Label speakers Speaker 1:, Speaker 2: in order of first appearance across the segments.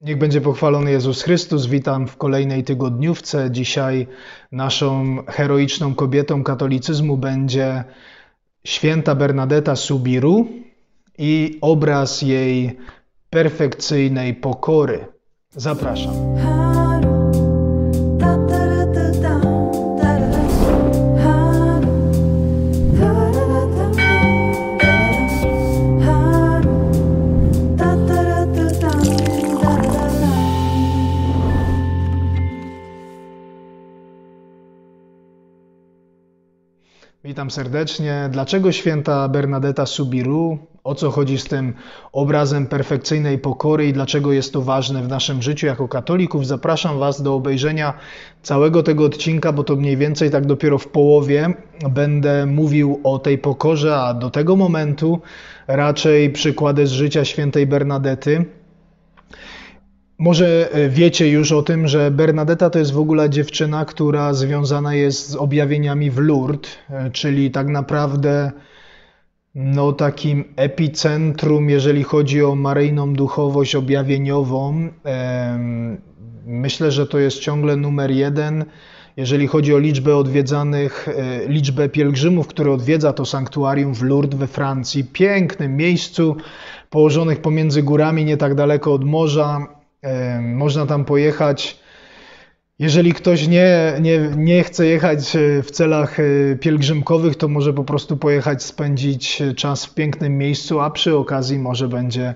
Speaker 1: Niech będzie pochwalony Jezus Chrystus. Witam w kolejnej tygodniówce. Dzisiaj naszą heroiczną kobietą katolicyzmu będzie święta Bernadetta Subiru i obraz jej perfekcyjnej pokory. Zapraszam. Witam serdecznie. Dlaczego święta Bernadetta Subiru? O co chodzi z tym obrazem perfekcyjnej pokory i dlaczego jest to ważne w naszym życiu jako katolików? Zapraszam Was do obejrzenia całego tego odcinka, bo to mniej więcej tak dopiero w połowie będę mówił o tej pokorze, a do tego momentu raczej przykłady z życia świętej Bernadety. Może e, wiecie już o tym, że Bernadetta to jest w ogóle dziewczyna, która związana jest z objawieniami w Lourdes, e, czyli tak naprawdę no, takim epicentrum, jeżeli chodzi o maryjną duchowość objawieniową. Myślę, że to jest ciągle numer jeden. Jeżeli chodzi o liczbę odwiedzanych, e, liczbę pielgrzymów, które odwiedza to sanktuarium w Lourdes we Francji, pięknym miejscu położonych pomiędzy górami, nie tak daleko od morza, można tam pojechać. Jeżeli ktoś nie, nie, nie chce jechać e, w celach e, pielgrzymkowych, to może po prostu pojechać, spędzić e, czas w pięknym miejscu, a przy okazji może będzie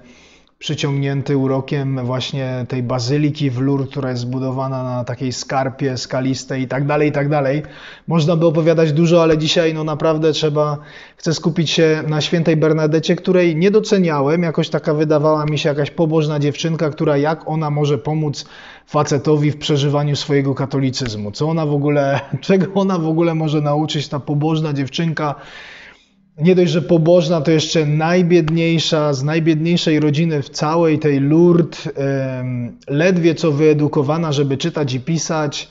Speaker 1: przyciągnięty urokiem właśnie tej bazyliki w Lur, która jest zbudowana na takiej skarpie skalistej i tak dalej, i tak dalej. Można by opowiadać dużo, ale dzisiaj no naprawdę trzeba, chcę skupić się na świętej Bernadecie, której nie doceniałem, jakoś taka wydawała mi się jakaś pobożna dziewczynka, która jak ona może pomóc facetowi w przeżywaniu swojego katolicyzmu. Co ona w ogóle, czego ona w ogóle może nauczyć ta pobożna dziewczynka, nie dość, że pobożna, to jeszcze najbiedniejsza, z najbiedniejszej rodziny w całej tej Lourdes, ledwie co wyedukowana, żeby czytać i pisać,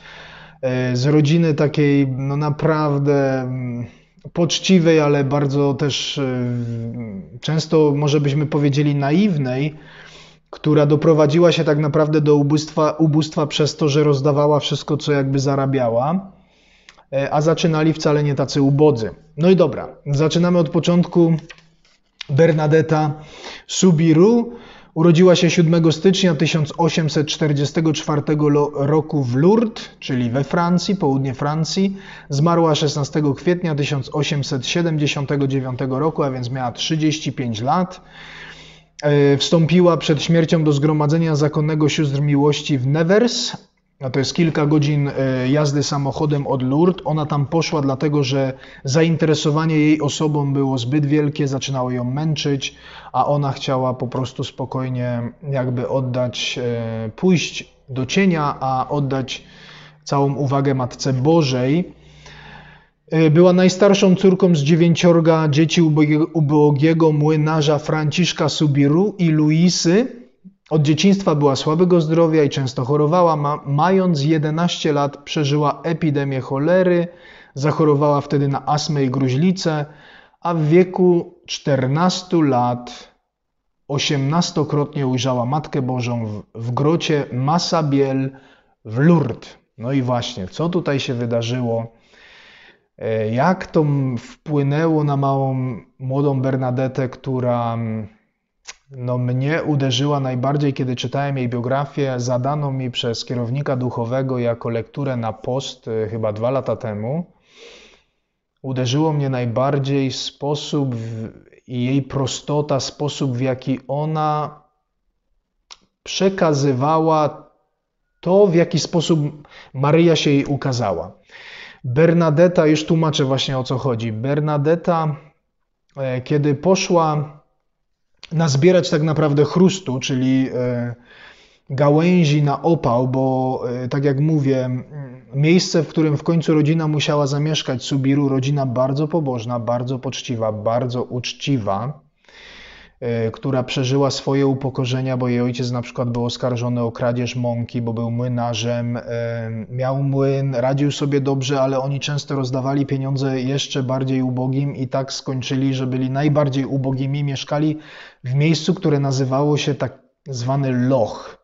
Speaker 1: e, z rodziny takiej no naprawdę mm, poczciwej, ale bardzo też e, często może byśmy powiedzieli naiwnej, która doprowadziła się tak naprawdę do ubóstwa, ubóstwa przez to, że rozdawała wszystko, co jakby zarabiała. E, a zaczynali wcale nie tacy ubodzy. No i dobra, zaczynamy od początku. Bernadetta Subiru urodziła się 7 stycznia 1844 roku w Lourdes, czyli we Francji, południe Francji. Zmarła 16 kwietnia 1879 roku, a więc miała 35 lat. E, wstąpiła przed śmiercią do Zgromadzenia Zakonnego Sióstr Miłości w Nevers, a to jest kilka godzin e, jazdy samochodem od Lourdes. Ona tam poszła dlatego, że zainteresowanie jej osobą było zbyt wielkie, zaczynało ją męczyć, a ona chciała po prostu spokojnie jakby oddać, e, pójść do cienia, a oddać całą uwagę Matce Bożej. E, była najstarszą córką z dziewięciorga dzieci ubogiego młynarza Franciszka Subiru i Luisy, od dzieciństwa była słabego zdrowia i często chorowała. Ma, mając 11 lat, przeżyła epidemię cholery, zachorowała wtedy na astmę i gruźlicę, a w wieku 14 lat osiemnastokrotnie ujrzała Matkę Bożą w, w grocie Massabiel w Lourdes. No i właśnie, co tutaj się wydarzyło? E, jak to wpłynęło na małą, młodą Bernadetę, która no, mnie uderzyła najbardziej, kiedy czytałem jej biografię, zadaną mi przez kierownika duchowego jako lekturę na post y, chyba dwa lata temu. Uderzyło mnie najbardziej sposób i jej prostota, sposób w jaki ona przekazywała to, w jaki sposób Maryja się jej ukazała. Bernadetta, już tłumaczę właśnie o co chodzi. Bernadetta, e, kiedy poszła nazbierać tak naprawdę chrustu, czyli e, gałęzi na opał, bo e, tak jak mówię, miejsce, w którym w końcu rodzina musiała zamieszkać, Subiru, rodzina bardzo pobożna, bardzo poczciwa, bardzo uczciwa, E, która przeżyła swoje upokorzenia, bo jej ojciec na przykład był oskarżony o kradzież mąki, bo był młynarzem, e, miał młyn, radził sobie dobrze, ale oni często rozdawali pieniądze jeszcze bardziej ubogim i tak skończyli, że byli najbardziej ubogimi, mieszkali w miejscu, które nazywało się tak zwany loch.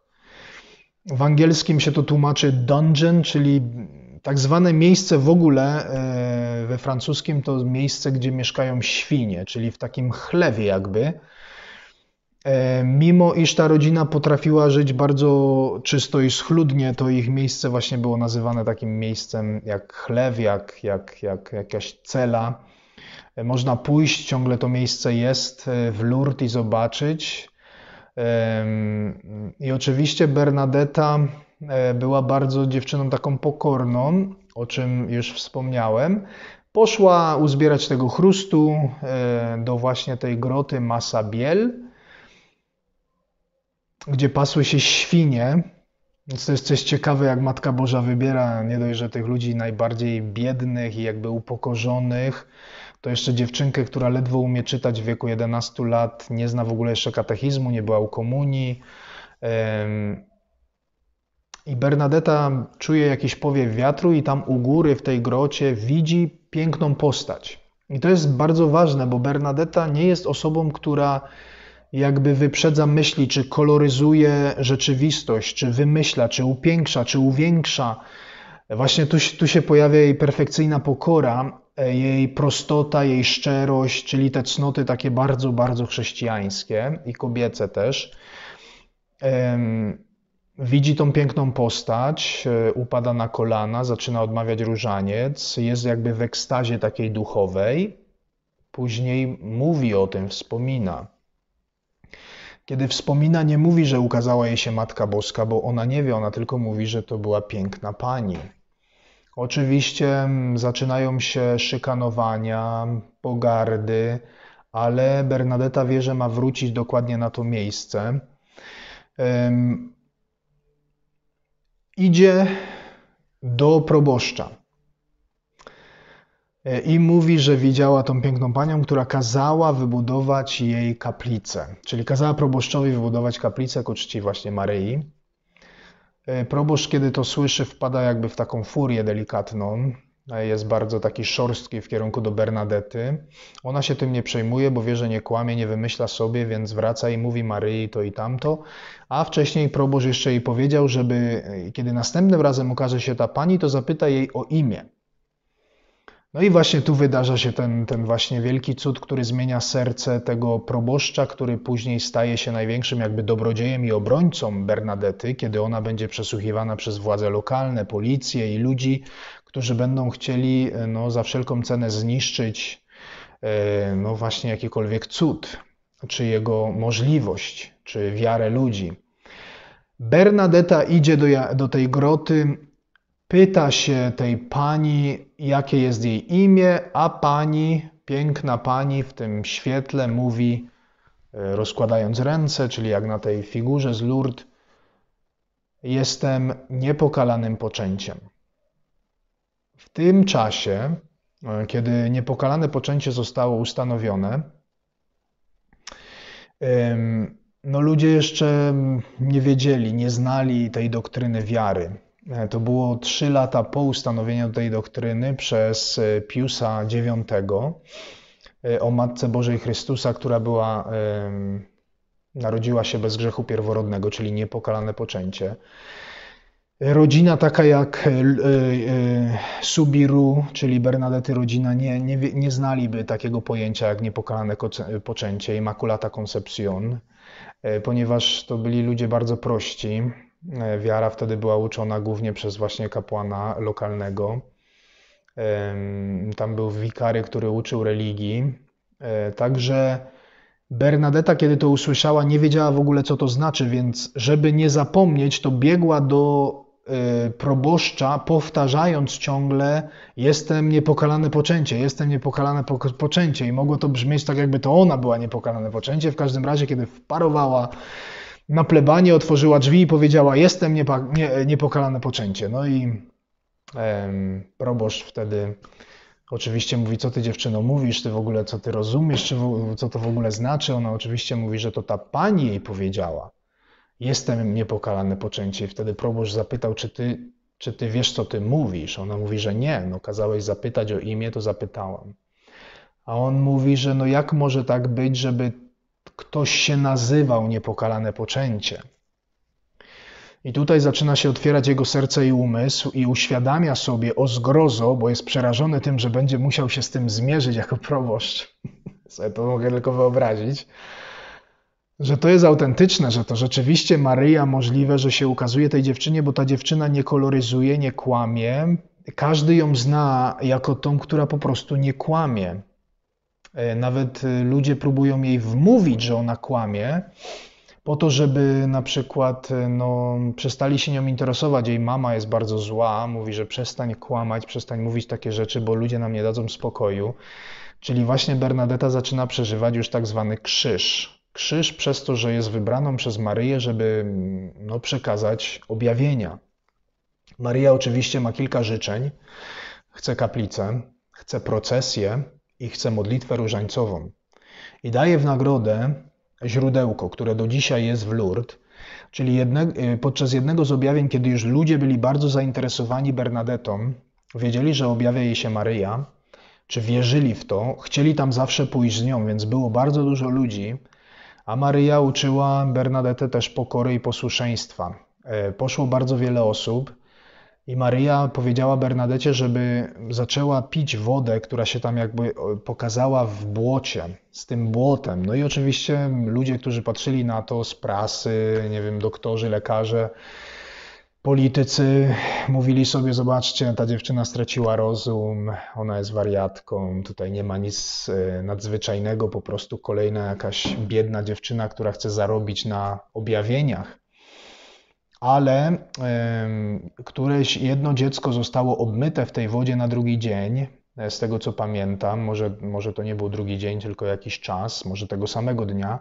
Speaker 1: W angielskim się to tłumaczy dungeon, czyli tak zwane miejsce w ogóle e, we francuskim to miejsce, gdzie mieszkają świnie, czyli w takim chlewie jakby. E, mimo iż ta rodzina potrafiła żyć bardzo czysto i schludnie, to ich miejsce właśnie było nazywane takim miejscem jak chlew, jak, jak, jak jakaś cela. E, można pójść, ciągle to miejsce jest e, w Lourdes i zobaczyć. I oczywiście Bernadetta była bardzo dziewczyną taką pokorną, o czym już wspomniałem. Poszła uzbierać tego chrustu do właśnie tej groty Massa Biel gdzie pasły się świnie. Więc to jest coś ciekawe, jak Matka Boża wybiera nie dość, że tych ludzi najbardziej biednych i jakby upokorzonych, to jeszcze dziewczynkę, która ledwo umie czytać w wieku 11 lat, nie zna w ogóle jeszcze katechizmu, nie była u komunii. I Bernadetta czuje jakiś powiew wiatru i tam u góry w tej grocie widzi piękną postać. I to jest bardzo ważne, bo Bernadetta nie jest osobą, która jakby wyprzedza myśli, czy koloryzuje rzeczywistość, czy wymyśla, czy upiększa, czy uwiększa. Właśnie tu, tu się pojawia jej perfekcyjna pokora, jej prostota, jej szczerość, czyli te cnoty takie bardzo, bardzo chrześcijańskie i kobiece też. Widzi tą piękną postać, e, upada na kolana, zaczyna odmawiać różaniec, jest jakby w ekstazie takiej duchowej. Później mówi o tym, wspomina. Kiedy wspomina, nie mówi, że ukazała jej się Matka Boska, bo ona nie wie, ona tylko mówi, że to była piękna pani. Oczywiście mm, zaczynają się szykanowania, pogardy, ale Bernadetta wie, że ma wrócić dokładnie na to miejsce. Um, idzie do proboszcza. E, i mówi, że widziała tą piękną panią, która kazała wybudować jej kaplicę. Czyli kazała proboszczowi wybudować kaplicę ku czci właśnie Maryi. E, proboszcz, kiedy to słyszy, wpada jakby w taką furię delikatną. E, jest bardzo taki szorstki w kierunku do Bernadety. Ona się tym nie przejmuje, bo wie, że nie kłamie, nie wymyśla sobie, więc wraca i mówi Maryi to i tamto. A wcześniej proboszcz jeszcze jej powiedział, żeby kiedy następnym razem ukaże się ta pani, to zapyta jej o imię no i właśnie tu wydarza się ten, ten właśnie wielki cud, który zmienia serce tego proboszcza, który później staje się największym jakby dobrodziejem i obrońcą Bernadety, kiedy ona będzie przesłuchiwana przez władze lokalne, policję i ludzi, którzy będą chcieli e, no, za wszelką cenę zniszczyć e, no, właśnie jakikolwiek cud, czy jego możliwość, czy wiarę ludzi. Bernadetta idzie do, do tej groty Pyta się tej pani, jakie jest jej imię, a pani, piękna pani w tym świetle mówi, e, rozkładając ręce, czyli jak na tej figurze z Lourdes, jestem niepokalanym poczęciem. W tym czasie, e, kiedy niepokalane poczęcie zostało ustanowione, no ludzie jeszcze nie wiedzieli, nie znali tej doktryny wiary. E, to było trzy lata po ustanowieniu tej doktryny przez e, Piusa IX e, o Matce Bożej Chrystusa, która była, narodziła się bez grzechu pierworodnego, czyli niepokalane poczęcie. Rodzina taka jak Subiru, czyli Bernadety rodzina, nie, nie, nie znaliby takiego pojęcia jak niepokalane poczęcie, Immaculata Concepcion, ponieważ to byli ludzie bardzo prości, E, wiara wtedy była uczona głównie przez właśnie kapłana lokalnego. Tam był wikary, który uczył religii. E, także Bernadetta, kiedy to usłyszała, nie wiedziała w ogóle, co to znaczy, więc żeby nie zapomnieć, to biegła do e, proboszcza, powtarzając ciągle: Jestem niepokalane poczęcie, jestem niepokalane poczęcie. I mogło to brzmieć tak, jakby to ona była niepokalane poczęcie. W każdym razie, kiedy wparowała na plebanie otworzyła drzwi i powiedziała: Jestem niepa, nie, niepokalane poczęcie. No i em, proboszcz wtedy oczywiście mówi: Co ty dziewczyno mówisz, ty w ogóle co ty rozumiesz, czy w, co to w ogóle znaczy? Ona oczywiście mówi, że to ta pani jej powiedziała: Jestem niepokalane poczęcie. I wtedy proboszcz zapytał: Czy ty, czy ty wiesz, co ty mówisz? Ona mówi, że nie. No, kazałeś zapytać o imię, to zapytałam. A on mówi, że no jak może tak być, żeby Ktoś się nazywał niepokalane poczęcie. I tutaj zaczyna się otwierać jego serce i umysł i uświadamia sobie o zgrozo, bo jest przerażony tym, że będzie musiał się z tym zmierzyć jako proboszcz. sobie to mogę tylko wyobrazić. Że to jest autentyczne, że to rzeczywiście Maryja możliwe, że się ukazuje tej dziewczynie, bo ta dziewczyna nie koloryzuje, nie kłamie. Każdy ją zna jako tą, która po prostu nie kłamie. E, nawet e, ludzie próbują jej wmówić, że ona kłamie, po to, żeby na przykład e, no, przestali się nią interesować. Jej mama jest bardzo zła, mówi, że przestań kłamać, przestań mówić takie rzeczy, bo ludzie nam nie dadzą spokoju. Czyli właśnie Bernadetta zaczyna przeżywać już tak zwany krzyż. Krzyż przez to, że jest wybraną przez Maryję, żeby mm, no, przekazać objawienia. Maryja oczywiście ma kilka życzeń. Chce kaplicę, chce procesję, i chce modlitwę różańcową. I daje w nagrodę źródełko, które do dzisiaj jest w Lourdes, czyli jedne, y, podczas jednego z objawień, kiedy już ludzie byli bardzo zainteresowani Bernadetą, wiedzieli, że objawia jej się Maryja, czy wierzyli w to, chcieli tam zawsze pójść z nią, więc było bardzo dużo ludzi, a Maryja uczyła Bernadetę też pokory i posłuszeństwa. E, poszło bardzo wiele osób, i Maryja powiedziała Bernadecie, żeby zaczęła pić wodę, która się tam jakby e, pokazała w błocie, z tym błotem. No i oczywiście ludzie, którzy patrzyli na to z prasy, nie wiem, doktorzy, lekarze, politycy mówili sobie: Zobaczcie, ta dziewczyna straciła rozum, ona jest wariatką, tutaj nie ma nic e, nadzwyczajnego, po prostu kolejna jakaś biedna dziewczyna, która chce zarobić na objawieniach ale któreś jedno dziecko zostało obmyte w tej wodzie na drugi dzień, e, z tego co pamiętam, może, może to nie był drugi dzień, tylko jakiś czas, może tego samego dnia,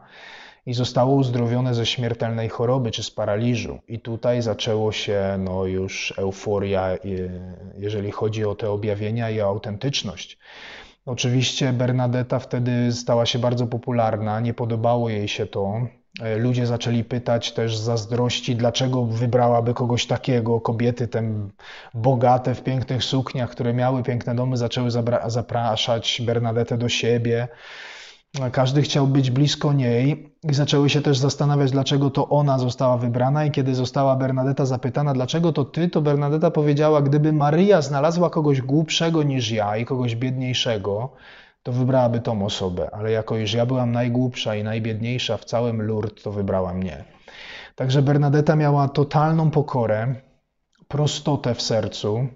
Speaker 1: i zostało uzdrowione ze śmiertelnej choroby czy z paraliżu. I tutaj zaczęło się no, już euforia, e, jeżeli chodzi o te objawienia i o autentyczność. Oczywiście Bernadetta wtedy stała się bardzo popularna, nie podobało jej się to, E, ludzie zaczęli pytać też z zazdrości, dlaczego wybrałaby kogoś takiego. Kobiety te bogate w pięknych sukniach, które miały piękne domy, zaczęły zapraszać Bernadette do siebie. E, każdy chciał być blisko niej i zaczęły się też zastanawiać, dlaczego to ona została wybrana. I kiedy została Bernadetta zapytana, dlaczego to ty, to Bernadetta powiedziała, gdyby Maria znalazła kogoś głupszego niż ja i kogoś biedniejszego, to wybrałaby tą osobę, ale jako iż ja byłam najgłupsza i najbiedniejsza w całym Lourdes, to wybrała mnie. Także Bernadetta miała totalną pokorę, prostotę w sercu,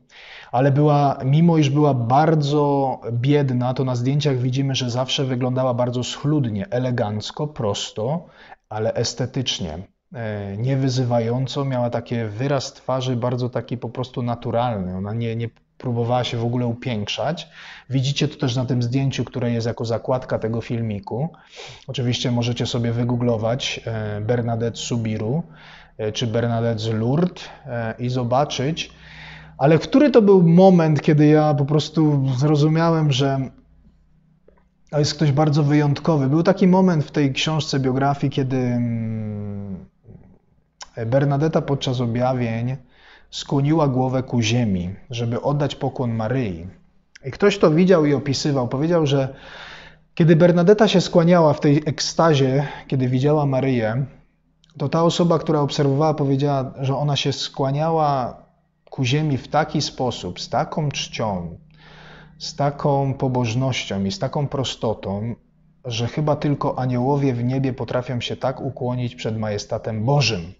Speaker 1: ale była, mimo iż była bardzo biedna, to na zdjęciach widzimy, że zawsze wyglądała bardzo schludnie, elegancko, prosto, ale estetycznie. E, Niewyzywająco, miała taki wyraz twarzy bardzo taki po prostu naturalny. Ona nie, nie, próbowała się w ogóle upiększać. Widzicie to też na tym zdjęciu, które jest jako zakładka tego filmiku. Oczywiście możecie sobie wygooglować e, Bernadette Subiru e, czy Bernadette z Lourdes e, i zobaczyć. Ale który to był moment, kiedy ja po prostu zrozumiałem, że to jest ktoś bardzo wyjątkowy. Był taki moment w tej książce biografii, kiedy mm, Bernadetta podczas objawień skłoniła głowę ku ziemi, żeby oddać pokłon Maryi. I ktoś to widział i opisywał. Powiedział, że kiedy Bernadetta się skłaniała w tej ekstazie, kiedy widziała Maryję, to ta osoba, która obserwowała, powiedziała, że ona się skłaniała ku ziemi w taki sposób, z taką czcią, z taką pobożnością i z taką prostotą, że chyba tylko aniołowie w niebie potrafią się tak ukłonić przed majestatem Bożym.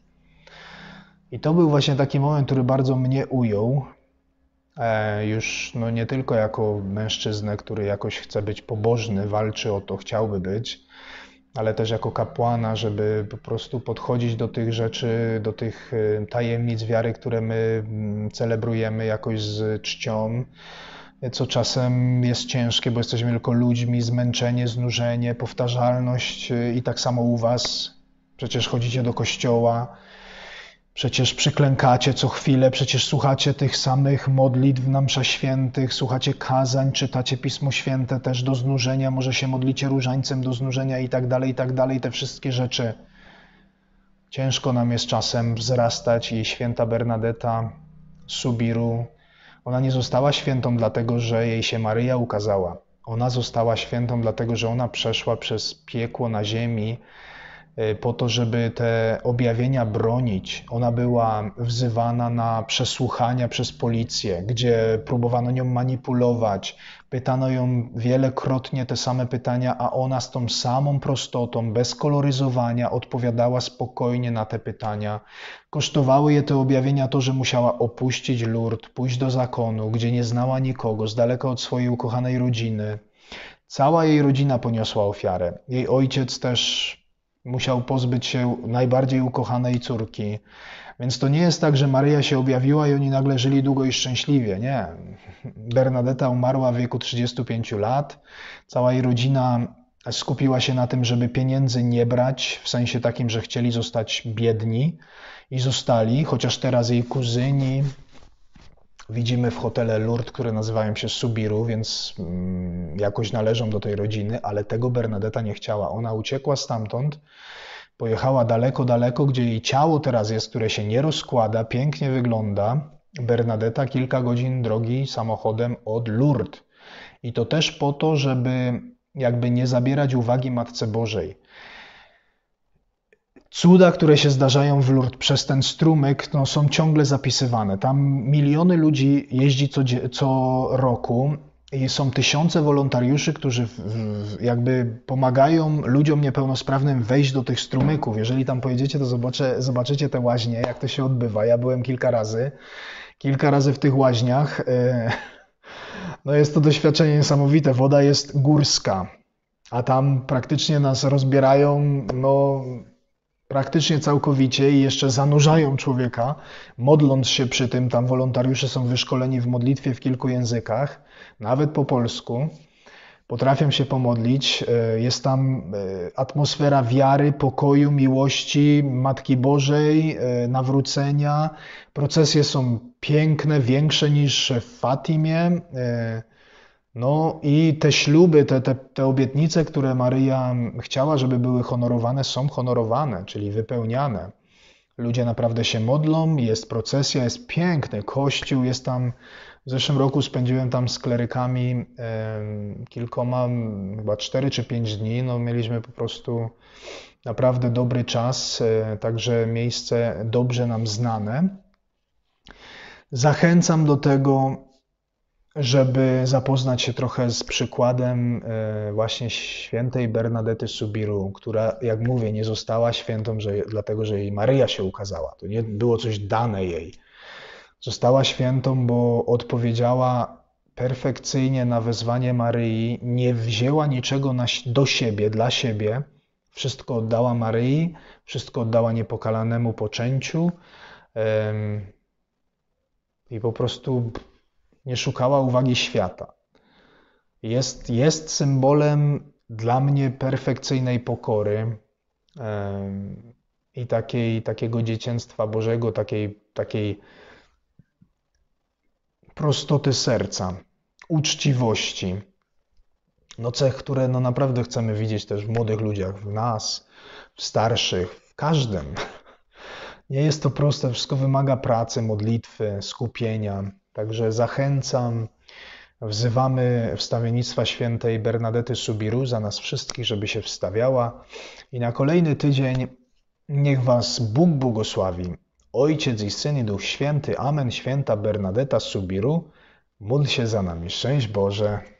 Speaker 1: I to był właśnie taki moment, który bardzo mnie ujął. E, już no nie tylko jako mężczyznę, który jakoś chce być pobożny, walczy o to, chciałby być, ale też jako kapłana, żeby po prostu podchodzić do tych rzeczy, do tych e, tajemnic wiary, które my mm, celebrujemy jakoś z czcią, co czasem jest ciężkie, bo jesteśmy tylko ludźmi, zmęczenie, znużenie, powtarzalność e, i tak samo u Was. Przecież chodzicie do kościoła, Przecież przyklękacie co chwilę, przecież słuchacie tych samych modlitw na mszach świętych, słuchacie kazań, czytacie Pismo Święte też do znużenia, może się modlicie różańcem do znużenia i tak dalej, i tak dalej, te wszystkie rzeczy. Ciężko nam jest czasem wzrastać i święta Bernadetta Subiru, ona nie została świętą dlatego, że jej się Maryja ukazała. Ona została świętą dlatego, że ona przeszła przez piekło na ziemi, E, po to, żeby te objawienia bronić. Ona była wzywana na przesłuchania przez policję, gdzie próbowano nią manipulować. Pytano ją wielokrotnie te same pytania, a ona z tą samą prostotą, bez koloryzowania, odpowiadała spokojnie na te pytania. Kosztowały je te objawienia to, że musiała opuścić lurt, pójść do zakonu, gdzie nie znała nikogo, z daleka od swojej ukochanej rodziny. Cała jej rodzina poniosła ofiarę. Jej ojciec też musiał pozbyć się najbardziej ukochanej córki. Więc to nie jest tak, że Maryja się objawiła i oni nagle żyli długo i szczęśliwie. Nie. Bernadetta umarła w wieku 35 lat. Cała jej rodzina skupiła się na tym, żeby pieniędzy nie brać, w sensie takim, że chcieli zostać biedni i zostali, chociaż teraz jej kuzyni, Widzimy w hotele Lourdes, które nazywają się Subiru, więc mm, jakoś należą do tej rodziny, ale tego Bernadetta nie chciała. Ona uciekła stamtąd, pojechała daleko, daleko, gdzie jej ciało teraz jest, które się nie rozkłada, pięknie wygląda. Bernadetta kilka godzin drogi samochodem od Lourdes. I to też po to, żeby jakby nie zabierać uwagi Matce Bożej. Cuda, które się zdarzają w Lourdes przez ten strumyk, no, są ciągle zapisywane. Tam miliony ludzi jeździ co, co roku i są tysiące wolontariuszy, którzy w, w, jakby pomagają ludziom niepełnosprawnym wejść do tych strumyków. Jeżeli tam pojedziecie, to zobaczycie te łaźnie, jak to się odbywa. Ja byłem kilka razy, kilka razy w tych łaźniach. E, no jest to doświadczenie niesamowite. Woda jest górska, a tam praktycznie nas rozbierają, no praktycznie całkowicie i jeszcze zanurzają człowieka, modląc się przy tym. Tam wolontariusze są wyszkoleni w modlitwie w kilku językach, nawet po polsku. Potrafią się pomodlić. E, jest tam e, atmosfera wiary, pokoju, miłości, Matki Bożej, e, nawrócenia. Procesje są piękne, większe niż w Fatimie. No i te śluby, te, te, te obietnice, które Maryja chciała, żeby były honorowane, są honorowane, czyli wypełniane. Ludzie naprawdę się modlą, jest procesja, jest piękny kościół, jest tam. W zeszłym roku spędziłem tam z klerykami kilkoma, chyba cztery czy pięć dni. No, mieliśmy po prostu naprawdę dobry czas, e, także miejsce dobrze nam znane. Zachęcam do tego, żeby zapoznać się trochę z przykładem e, właśnie świętej Bernadety Subiru, która, jak mówię, nie została świętą że, dlatego, że jej Maryja się ukazała. To nie było coś dane jej. Została świętą, bo odpowiedziała perfekcyjnie na wezwanie Maryi, nie wzięła niczego na, do siebie, dla siebie. Wszystko oddała Maryi, wszystko oddała niepokalanemu poczęciu. Ym, I po prostu nie szukała uwagi świata. Jest, jest symbolem dla mnie perfekcyjnej pokory i takiej, takiego dziecięstwa Bożego, takiej, takiej prostoty serca, uczciwości. No cech, które no naprawdę chcemy widzieć też w młodych ludziach, w nas, w starszych, w każdym. Nie jest to proste, wszystko wymaga pracy, modlitwy, skupienia, Także zachęcam, wzywamy wstawiennictwa świętej Bernadety Subiru za nas wszystkich, żeby się wstawiała. I na kolejny tydzień niech Was Bóg błogosławi. Ojciec i Syn i Duch Święty. Amen. Święta Bernadeta Subiru. Módl się za nami. Szczęść Boże.